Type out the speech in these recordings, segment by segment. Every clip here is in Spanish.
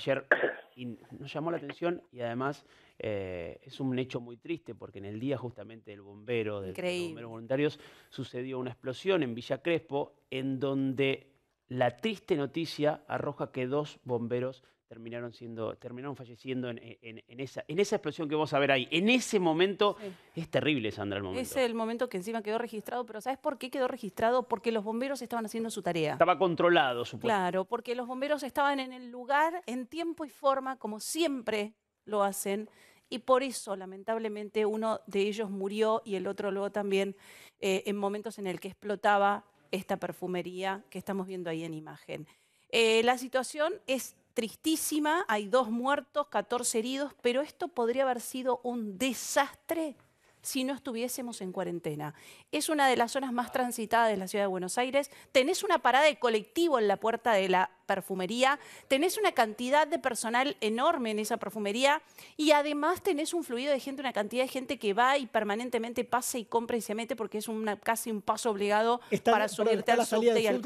ayer nos llamó la atención y además eh, es un hecho muy triste porque en el día justamente del bombero, de bomberos voluntarios, sucedió una explosión en Villa Crespo en donde la triste noticia arroja que dos bomberos terminaron, siendo, terminaron falleciendo e, en, esa, en esa explosión que vos a ver ahí. En ese momento es terrible, Sandra, el momento. Es el momento que encima quedó registrado, pero ¿sabes por qué quedó registrado? Porque los bomberos estaban haciendo su tarea. Estaba controlado, supongo. Claro, porque los bomberos estaban en el lugar en tiempo y forma, como siempre lo hacen. Y por eso, lamentablemente, uno de ellos murió y el otro luego también eh, en momentos en el que explotaba esta perfumería que estamos viendo ahí en imagen. Eh, la situación es tristísima, hay dos muertos, 14 heridos, pero esto podría haber sido un desastre si no estuviésemos en cuarentena. Es una de las zonas más transitadas de la ciudad de Buenos Aires. Tenés una parada de colectivo en la puerta de la perfumería, tenés una cantidad de personal enorme en esa perfumería y además tenés un fluido de gente, una cantidad de gente que va y permanentemente pasa y compra y se mete porque es casi un paso obligado para subirte al subte y al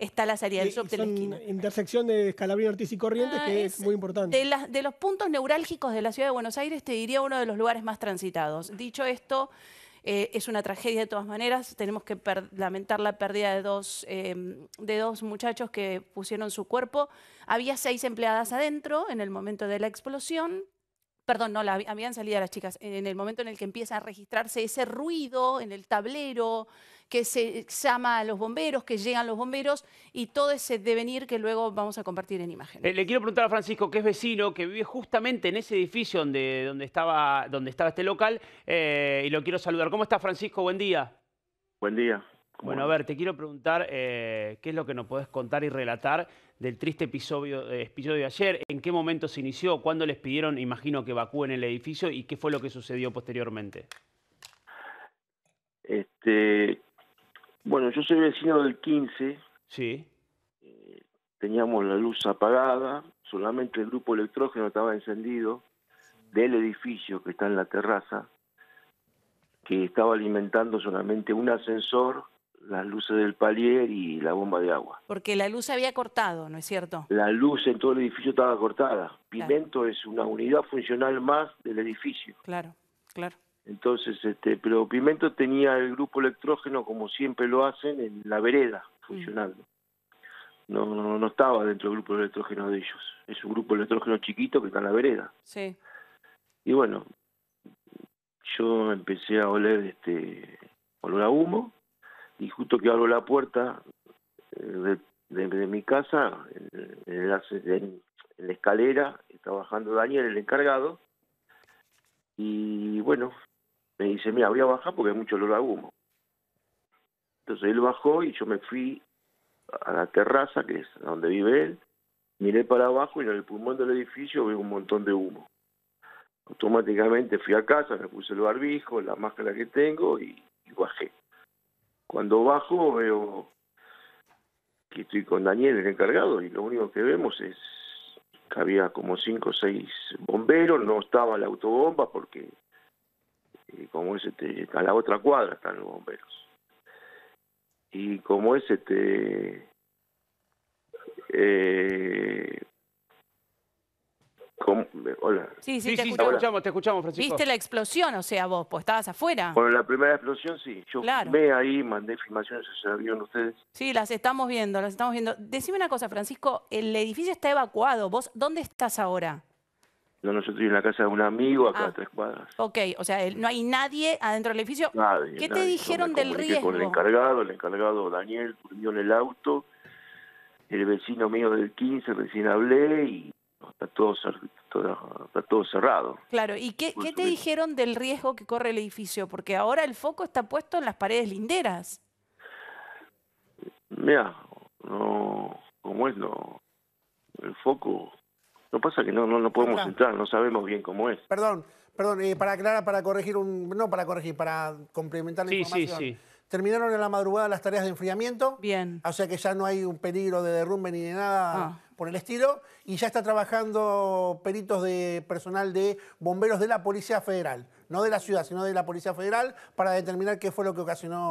Está la salida del subte en la esquina. Intersección de Calabria, Ortiz y Corrientes, ah, que es, muy importante. De, de los puntos neurálgicos de la ciudad de Buenos Aires, te diría uno de los lugares más transitados. Dicho esto, eh, es una tragedia de todas maneras. Tenemos que lamentar la pérdida em, de dos muchachos que pusieron su cuerpo. Había seis empleadas adentro en el momento de la explosión perdón, no, la, habían salido las chicas, en el momento en el que empieza a registrarse ese ruido en el tablero, que se llama a los bomberos, que llegan los bomberos y todo ese devenir que luego vamos a compartir en imagen. Eh, le, quiero preguntar a Francisco, que es vecino, que vive justamente en ese edificio donde, donde, estaba, donde estaba este local, eh, y lo quiero saludar. ¿Cómo está Francisco? Buen día. Buen día. Bueno, a ver, te quiero preguntar eh, qué es lo que nos podés contar y relatar del triste eh, episodio, de ayer, en qué momento se inició, cuándo les pidieron, imagino que evacúen el edificio y qué fue lo que sucedió posteriormente. Este, bueno, yo soy vecino del 15. Sí. Eh, teníamos la luz apagada, solamente el grupo electrógeno estaba encendido del edificio que está en la terraza, que estaba alimentando solamente un ascensor las luces del palier y la bomba de agua. Porque la luz se había cortado, ¿no es cierto? La luz en todo el edificio estaba cortada. Pimento es una unidad funcional más del edificio. Claro, claro. Entonces, este, pero Pimento tenía el grupo electrógeno como siempre lo hacen en la vereda mm. funcionando. No, no, no estaba dentro del grupo electrógeno de ellos. Es un grupo electrógeno chiquito que está en la vereda. Sí. Y bueno, yo empecé a oler este olor a humo y justo que abro la puerta eh, de, mi casa, eh, en la, escalera, está bajando Daniel, el encargado, y bueno, me dice, mira, voy a bajar porque hay mucho olor a humo. Entonces él bajó y yo me fui a la terraza, que es donde vive él, miré para abajo y en el pulmón del edificio veo un montón de humo. Automáticamente fui a casa, me puse el barbijo, la máscara que tengo y bajé. Cuando bajo veo que estoy con Daniel, el encargado, y lo único que vemos es que había como cinco o seis bomberos, no estaba la autobomba porque eh, como es este, a la otra cuadra están los bomberos. Y como es este eh, Hola. Sí, sí, te, escuchamos. te escuchamos, Francisco. ¿Viste la explosión? O sea, vos, pues estabas afuera. Bueno, la primera explosión sí. Yo claro. ahí, mandé filmaciones, se avión ustedes. Sí, las estamos viendo, las estamos viendo. Decime una cosa, Francisco, el edificio está evacuado. ¿Vos dónde estás ahora? No, no, yo estoy en la casa de un amigo acá a ah. tres cuadras. Ok, o sea, no hay nadie adentro del edificio. Nadie. ¿Qué te dijeron del riesgo? Con el encargado, el encargado Daniel durmió en el auto. El vecino mío del 15 recién hablé y está todo, cerrado. Claro, ¿y qué, te dijeron del riesgo que corre el edificio? Porque ahora el foco está puesto en las paredes linderas. Mira, no, como es, no, el foco, no pasa que no, no, no podemos entrar, no sabemos bien cómo es. Perdón, perdón, eh, para aclarar, para corregir un, no para corregir, para complementar la sí, Sí, sí. Terminaron en la madrugada las tareas de enfriamiento. Bien. O sea que ya no hay un peligro de derrumbe ni de nada ah. por el estilo. Y ya está trabajando peritos de personal de bomberos de la Policía Federal. No de la ciudad, sino de la Policía Federal para determinar qué fue lo que ocasionó.